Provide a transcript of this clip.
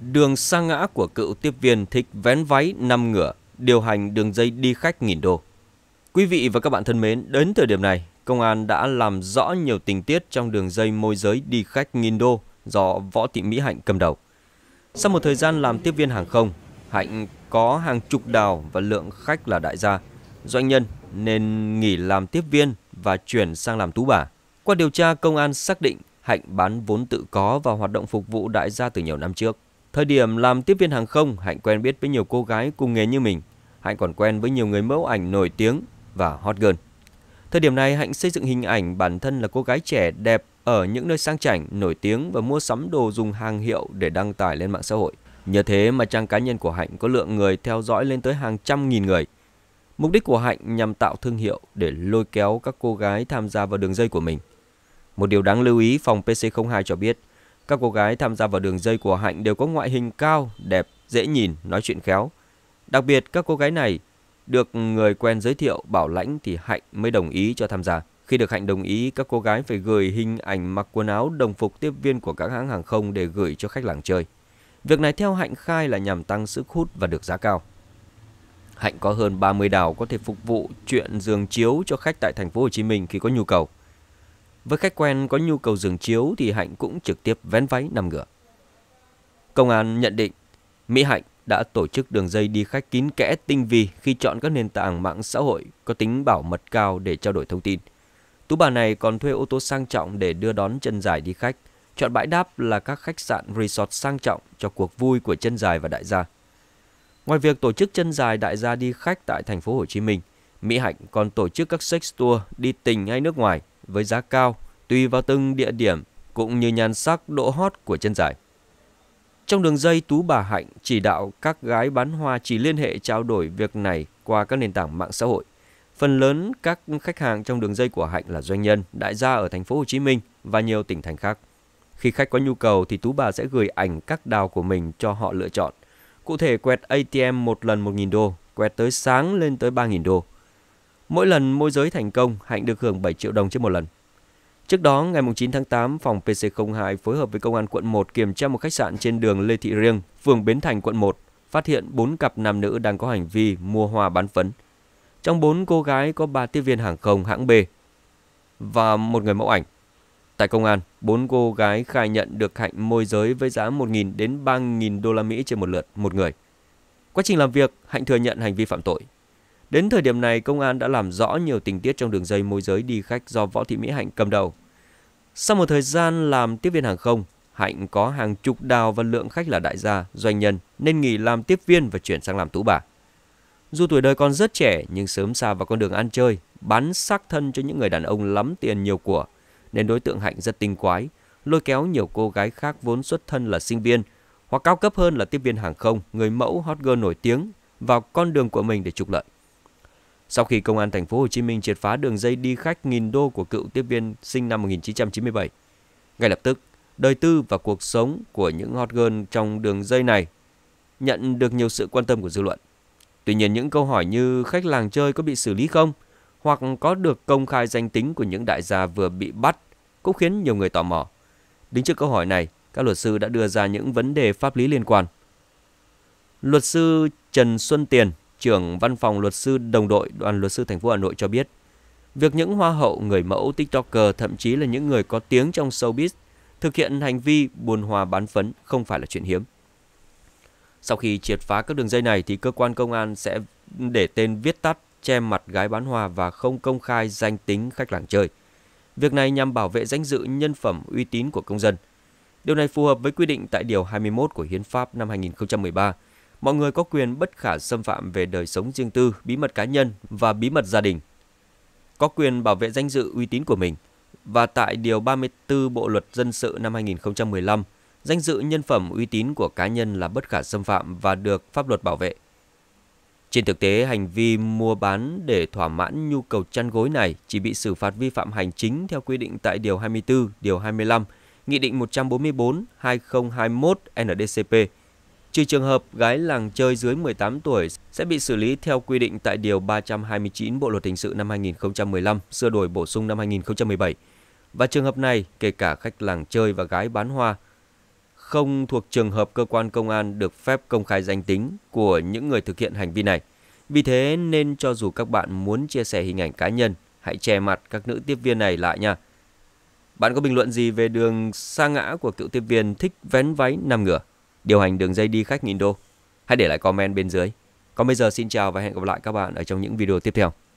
Đường sa ngã của cựu tiếp viên thích vén váy năm ngửa, điều hành đường dây đi khách nghìn đô. Quý vị và các bạn thân mến, đến thời điểm này, công an đã làm rõ nhiều tình tiết trong đường dây môi giới đi khách nghìn đô do Võ Thị Mỹ Hạnh cầm đầu. Sau một thời gian làm tiếp viên hàng không, Hạnh có hàng chục đào và lượng khách là đại gia, doanh nhân nên nghỉ làm tiếp viên và chuyển sang làm tú bà. Qua điều tra, công an xác định Hạnh bán vốn tự có và hoạt động phục vụ đại gia từ nhiều năm trước. Thời điểm làm tiếp viên hàng không, Hạnh quen biết với nhiều cô gái cùng nghề như mình. Hạnh còn quen với nhiều người mẫu ảnh nổi tiếng và hot girl. Thời điểm này, Hạnh xây dựng hình ảnh bản thân là cô gái trẻ đẹp ở những nơi sang chảnh, nổi tiếng và mua sắm đồ dùng hàng hiệu để đăng tải lên mạng xã hội. Nhờ thế mà trang cá nhân của Hạnh có lượng người theo dõi lên tới hàng trăm nghìn người. Mục đích của Hạnh nhằm tạo thương hiệu để lôi kéo các cô gái tham gia vào đường dây của mình. Một điều đáng lưu ý, phòng PC02 cho biết, các cô gái tham gia vào đường dây của Hạnh đều có ngoại hình cao, đẹp, dễ nhìn, nói chuyện khéo. Đặc biệt các cô gái này được người quen giới thiệu bảo lãnh thì Hạnh mới đồng ý cho tham gia. Khi được Hạnh đồng ý, các cô gái phải gửi hình ảnh mặc quần áo đồng phục tiếp viên của các hãng hàng không để gửi cho khách làng chơi. Việc này theo Hạnh khai là nhằm tăng sức hút và được giá cao. Hạnh có hơn 30 đảo có thể phục vụ chuyện giường chiếu cho khách tại thành phố Hồ Chí Minh khi có nhu cầu. Với khách quen có nhu cầu giường chiếu thì Hạnh cũng trực tiếp vén váy nằm ngửa. Công an nhận định Mỹ Hạnh đã tổ chức đường dây đi khách kín kẽ tinh vi khi chọn các nền tảng mạng xã hội có tính bảo mật cao để trao đổi thông tin. Tú bà này còn thuê ô tô sang trọng để đưa đón chân dài đi khách. Chọn bãi đáp là các khách sạn resort sang trọng cho cuộc vui của chân dài và đại gia. Ngoài việc tổ chức chân dài đại gia đi khách tại thành phố Hồ Chí Minh, Mỹ Hạnh còn tổ chức các sex tour đi tình hay nước ngoài với giá cao tùy vào từng địa điểm cũng như nhan sắc độ hot của chân dài. Trong đường dây Tú Bà Hạnh chỉ đạo các gái bán hoa chỉ liên hệ trao đổi việc này qua các nền tảng mạng xã hội. Phần lớn các khách hàng trong đường dây của Hạnh là doanh nhân, đại gia ở thành phố Hồ Chí Minh và nhiều tỉnh thành khác. Khi khách có nhu cầu thì Tú Bà sẽ gửi ảnh các đào của mình cho họ lựa chọn. Cụ thể quẹt ATM một lần 1.000 đô, quẹt tới sáng lên tới 3.000 đô. Mỗi lần môi giới thành công, Hạnh được hưởng 7 triệu đồng trên một lần. Trước đó, ngày 9 tháng 8, phòng PC02 phối hợp với công an quận 1 kiểm tra một khách sạn trên đường Lê Thị Riêng, phường Bến Thành, quận 1, phát hiện 4 cặp nam nữ đang có hành vi mua hoa bán phấn. Trong 4 cô gái có 3 tiếp viên hàng không hãng B và một người mẫu ảnh. Tại công an, 4 cô gái khai nhận được Hạnh môi giới với giá 1.000 đến 3.000 đô la Mỹ trên một lượt một người. Quá trình làm việc, Hạnh thừa nhận hành vi phạm tội, Đến thời điểm này, công an đã làm rõ nhiều tình tiết trong đường dây môi giới đi khách do Võ Thị Mỹ Hạnh cầm đầu. Sau một thời gian làm tiếp viên hàng không, Hạnh có hàng chục đào và lượng khách là đại gia, doanh nhân nên nghỉ làm tiếp viên và chuyển sang làm tú bà. Dù tuổi đời còn rất trẻ nhưng sớm xa vào con đường ăn chơi, bán xác thân cho những người đàn ông lắm tiền nhiều của, nên đối tượng Hạnh rất tinh quái, lôi kéo nhiều cô gái khác vốn xuất thân là sinh viên hoặc cao cấp hơn là tiếp viên hàng không, người mẫu hot girl nổi tiếng vào con đường của mình để trục lợi. Sau khi công an thành phố Hồ Chí Minh triệt phá đường dây đi khách nghìn đô của cựu tiếp viên sinh năm 1997, ngay lập tức, đời tư và cuộc sống của những hot girl trong đường dây này nhận được nhiều sự quan tâm của dư luận. Tuy nhiên những câu hỏi như khách làng chơi có bị xử lý không hoặc có được công khai danh tính của những đại gia vừa bị bắt cũng khiến nhiều người tò mò. Đứng trước câu hỏi này, các luật sư đã đưa ra những vấn đề pháp lý liên quan. Luật sư Trần Xuân Tiền trưởng văn phòng luật sư đồng đội đoàn luật sư thành phố Hà Nội cho biết, việc những hoa hậu, người mẫu, tiktoker, thậm chí là những người có tiếng trong showbiz thực hiện hành vi buôn hòa bán phấn không phải là chuyện hiếm. Sau khi triệt phá các đường dây này thì cơ quan công an sẽ để tên viết tắt che mặt gái bán hoa và không công khai danh tính khách làng chơi. Việc này nhằm bảo vệ danh dự nhân phẩm uy tín của công dân. Điều này phù hợp với quy định tại Điều 21 của Hiến pháp năm 2013 mọi người có quyền bất khả xâm phạm về đời sống riêng tư, bí mật cá nhân và bí mật gia đình. Có quyền bảo vệ danh dự uy tín của mình. Và tại Điều 34 Bộ Luật Dân sự năm 2015, danh dự nhân phẩm uy tín của cá nhân là bất khả xâm phạm và được pháp luật bảo vệ. Trên thực tế, hành vi mua bán để thỏa mãn nhu cầu chăn gối này chỉ bị xử phạt vi phạm hành chính theo quy định tại Điều 24, Điều 25, Nghị định 144-2021 NDCP Trừ trường hợp gái làng chơi dưới 18 tuổi sẽ bị xử lý theo quy định tại Điều 329 Bộ Luật Hình sự năm 2015, sửa đổi bổ sung năm 2017. Và trường hợp này, kể cả khách làng chơi và gái bán hoa, không thuộc trường hợp cơ quan công an được phép công khai danh tính của những người thực hiện hành vi này. Vì thế nên cho dù các bạn muốn chia sẻ hình ảnh cá nhân, hãy che mặt các nữ tiếp viên này lại nha. Bạn có bình luận gì về đường sa ngã của cựu tiếp viên thích vén váy nằm ngửa? điều hành đường dây đi khách nghìn đô. Hãy để lại comment bên dưới. Còn bây giờ xin chào và hẹn gặp lại các bạn ở trong những video tiếp theo.